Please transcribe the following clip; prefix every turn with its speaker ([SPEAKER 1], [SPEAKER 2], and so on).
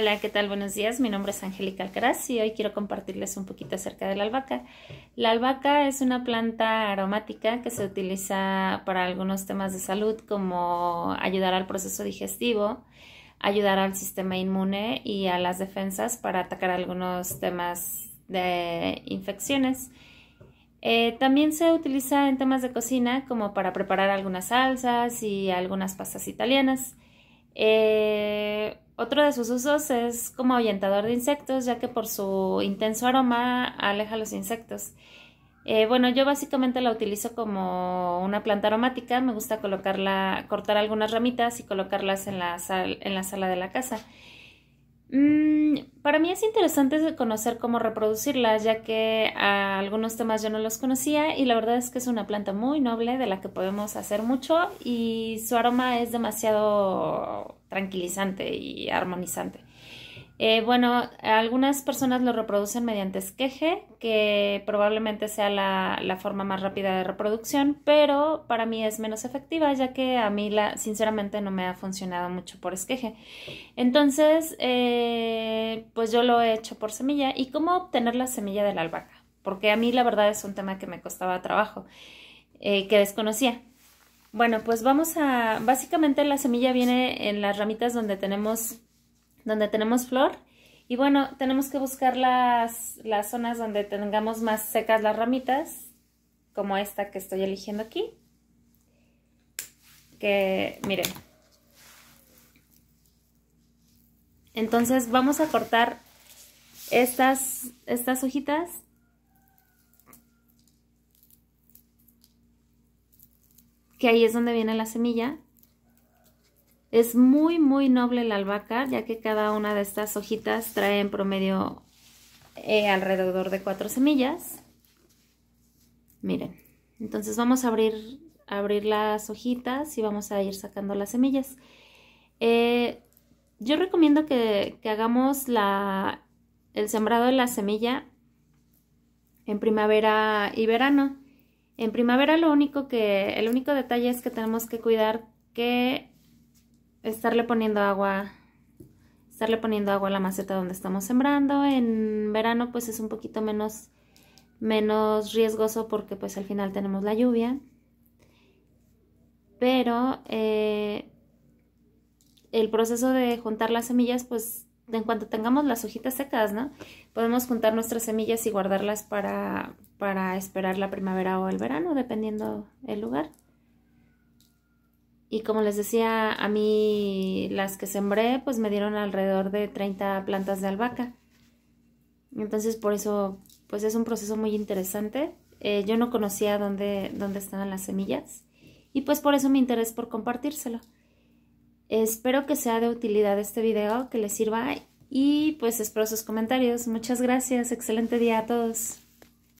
[SPEAKER 1] Hola, ¿qué tal? Buenos días. Mi nombre es Angélica Alcaraz y hoy quiero compartirles un poquito acerca de la albahaca. La albahaca es una planta aromática que se utiliza para algunos temas de salud como ayudar al proceso digestivo, ayudar al sistema inmune y a las defensas para atacar algunos temas de infecciones. Eh, también se utiliza en temas de cocina como para preparar algunas salsas y algunas pastas italianas. Eh, otro de sus usos es como ahuyentador de insectos, ya que por su intenso aroma aleja a los insectos. Eh, bueno, yo básicamente la utilizo como una planta aromática. Me gusta colocarla, cortar algunas ramitas y colocarlas en la, sala de la casa. Mm, para mí es interesante conocer cómo reproducirlas, ya que a algunos temas yo no los conocía y la verdad es que es una planta muy noble de la que podemos hacer mucho y su aroma es demasiado tranquilizante y armonizante. Eh, bueno, algunas personas lo reproducen mediante esqueje, que probablemente sea la, forma más rápida de reproducción, pero para mí es menos efectiva, ya que a mí la, sinceramente no me ha funcionado mucho por esqueje. Entonces, eh, pues yo lo he hecho por semilla. ¿Y cómo obtener la semilla de la albahaca? Porque a mí la verdad es un tema que me costaba trabajo, eh, que desconocía. Bueno, pues vamos a, básicamente la semilla viene en las ramitas donde tenemos, donde tenemos flor. Y bueno, tenemos que buscar las, zonas donde tengamos más secas las ramitas, como esta que estoy eligiendo aquí. Que, miren. Entonces vamos a cortar estas, estas hojitas que ahí es donde viene la semilla. Es muy, muy noble la albahaca, ya que cada una de estas hojitas trae en promedio eh, alrededor de cuatro semillas. Miren, entonces vamos a abrir, abrir las hojitas y vamos a ir sacando las semillas. Eh, yo recomiendo que, que hagamos la, el sembrado de la semilla en primavera y verano. En primavera lo único que, el único detalle es que tenemos que cuidar que estarle poniendo agua, estarle poniendo agua a la maceta donde estamos sembrando. En verano pues es un poquito menos, menos riesgoso porque pues al final tenemos la lluvia. Pero eh, el proceso de juntar las semillas pues en cuanto tengamos las hojitas secas, ¿no? Podemos juntar nuestras semillas y guardarlas para, para esperar la primavera o el verano, dependiendo el lugar. Y como les decía, a mí las que sembré, pues me dieron alrededor de 30 plantas de albahaca. Entonces, por eso, pues es un proceso muy interesante. Eh, yo no conocía dónde, dónde estaban las semillas y pues por eso mi interés por compartírselo. Espero que sea de utilidad este video, que les sirva y pues espero sus comentarios. Muchas gracias, excelente día a todos.